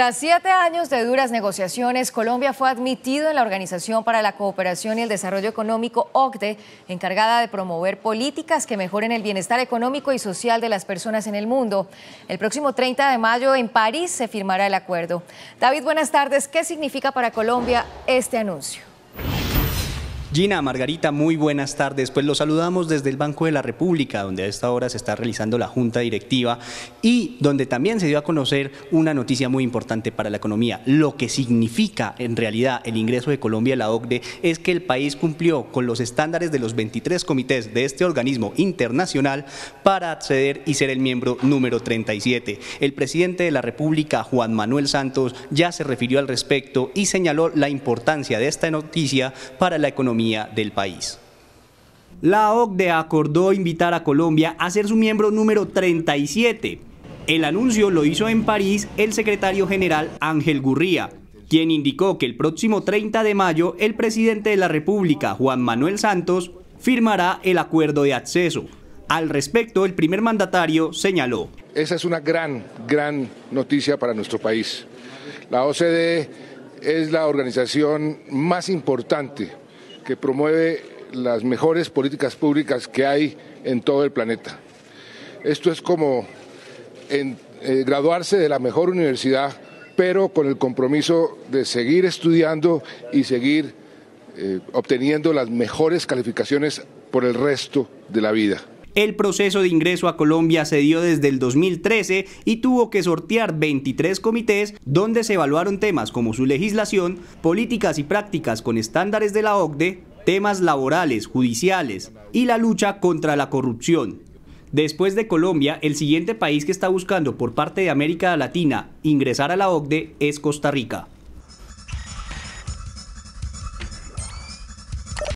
Tras siete años de duras negociaciones, Colombia fue admitido en la Organización para la Cooperación y el Desarrollo Económico OCDE, encargada de promover políticas que mejoren el bienestar económico y social de las personas en el mundo. El próximo 30 de mayo en París se firmará el acuerdo. David, buenas tardes. ¿Qué significa para Colombia este anuncio? Gina, Margarita, muy buenas tardes. Pues los saludamos desde el Banco de la República, donde a esta hora se está realizando la junta directiva y donde también se dio a conocer una noticia muy importante para la economía. Lo que significa en realidad el ingreso de Colombia a la OCDE es que el país cumplió con los estándares de los 23 comités de este organismo internacional para acceder y ser el miembro número 37. El presidente de la República, Juan Manuel Santos, ya se refirió al respecto y señaló la importancia de esta noticia para la economía del país. La OCDE acordó invitar a Colombia a ser su miembro número 37. El anuncio lo hizo en París el secretario general Ángel Gurría, quien indicó que el próximo 30 de mayo el presidente de la República, Juan Manuel Santos, firmará el acuerdo de acceso. Al respecto, el primer mandatario señaló. Esa es una gran, gran noticia para nuestro país. La OCDE es la organización más importante que promueve las mejores políticas públicas que hay en todo el planeta. Esto es como eh, graduarse de la mejor universidad, pero con el compromiso de seguir estudiando y seguir eh, obteniendo las mejores calificaciones por el resto de la vida. El proceso de ingreso a Colombia se dio desde el 2013 y tuvo que sortear 23 comités donde se evaluaron temas como su legislación, políticas y prácticas con estándares de la OCDE, temas laborales, judiciales y la lucha contra la corrupción. Después de Colombia, el siguiente país que está buscando por parte de América Latina ingresar a la OCDE es Costa Rica.